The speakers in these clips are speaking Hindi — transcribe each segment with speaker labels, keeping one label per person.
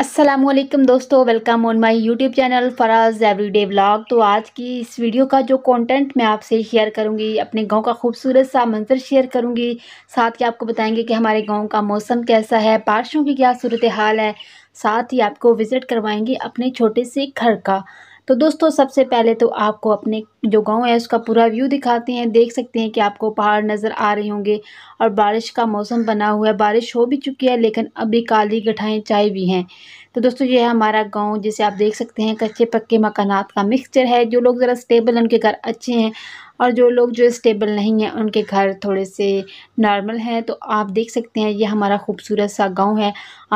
Speaker 1: असलम दोस्तों welcome on my YouTube channel Faraz everyday blog तो आज की इस वीडियो का जो कंटेंट मैं आपसे शेयर करूंगी अपने गांव का खूबसूरत सा मंजर शेयर करूंगी साथ ही आपको बताएंगे कि हमारे गांव का मौसम कैसा है बारिशों की क्या सूरत हाल है साथ ही आपको विज़िट करवाएंगे अपने छोटे से घर का तो दोस्तों सबसे पहले तो आपको अपने जो गांव है उसका पूरा व्यू दिखाते हैं देख सकते हैं कि आपको पहाड़ नज़र आ रहे होंगे और बारिश का मौसम बना हुआ है बारिश हो भी चुकी है लेकिन अभी काली गठाएँ चाय भी हैं तो दोस्तों ये है हमारा गांव जिसे आप देख सकते हैं कच्चे पक्के मकानात का मिक्सचर है जो लोग ज़रा स्टेबल उनके घर अच्छे हैं और जो लोग जो स्टेबल नहीं हैं उनके घर थोड़े से नॉर्मल हैं तो आप देख सकते हैं ये हमारा खूबसूरत सा गांव है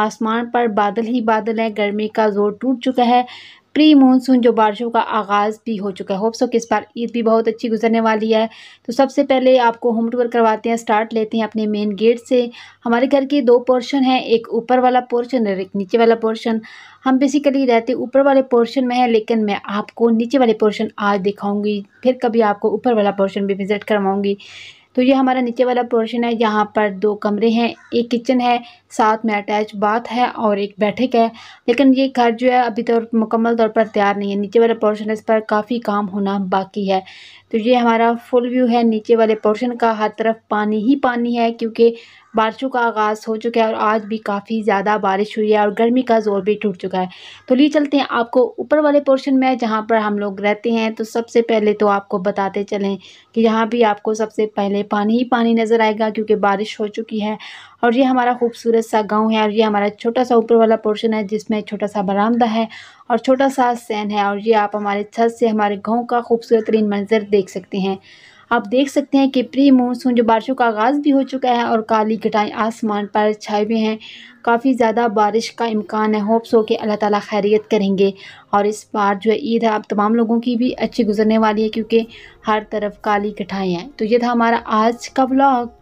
Speaker 1: आसमान पर बादल ही बादल है गर्मी का ज़ोर टूट चुका है प्री मानसून जो बारिशों का आगाज़ भी हो चुका है होप सो कि इस बार ईद भी बहुत अच्छी गुजरने वाली है तो सबसे पहले आपको होम टूर करवाते हैं स्टार्ट लेते हैं अपने मेन गेट से हमारे घर के दो पोर्शन हैं एक ऊपर वाला पोर्शन और एक नीचे वाला पोर्शन हम बेसिकली रहते ऊपर वाले पोर्शन में हैं लेकिन मैं आपको नीचे वाले पोर्शन आज दिखाऊँगी फिर कभी आपको ऊपर वाला पोर्शन भी विज़िट करवाऊँगी तो ये हमारा नीचे वाला पोर्शन है यहाँ पर दो कमरे हैं एक किचन है साथ में अटैच बाथ है और एक बैठक है लेकिन ये घर जो है अभी तो मुकम्मल तौर पर तैयार नहीं है नीचे वाला पोर्शन इस पर काफ़ी काम होना बाकी है तो ये हमारा फुल व्यू है नीचे वाले पोर्शन का हर तरफ पानी ही पानी है क्योंकि बारिशों का आगाज़ हो चुका है और आज भी काफ़ी ज़्यादा बारिश हुई है और गर्मी का ज़ोर भी टूट चुका है तो लिए चलते हैं आपको ऊपर वाले पोर्शन में जहाँ पर हम लोग रहते हैं तो सबसे पहले तो आपको बताते चलें कि यहाँ भी आपको सबसे पहले पानी ही पानी नज़र आएगा क्योंकि बारिश हो चुकी है और ये हमारा खूबसूरत सा गाँव है और ये हमारा छोटा सा ऊपर वाला पोर्शन है जिसमें छोटा सा बरामदा है और छोटा सा सैन है और ये आप हमारे छत से हमारे गाँव का खूबसूरत तरीन मंजर देख सकते हैं आप देख सकते हैं कि प्री मानसून जो बारिशों का आगाज़ भी हो चुका है और काली घटाएँ आसमान पर छाए हुए हैं काफ़ी ज़्यादा बारिश का इम्कान है होप्स हो कि अल्लाह ताला खैरियत करेंगे और इस बार जो है ईद है अब तमाम लोगों की भी अच्छी गुजरने वाली है क्योंकि हर तरफ काली घटाएँ हैं तो ये था हमारा आज का ब्लॉग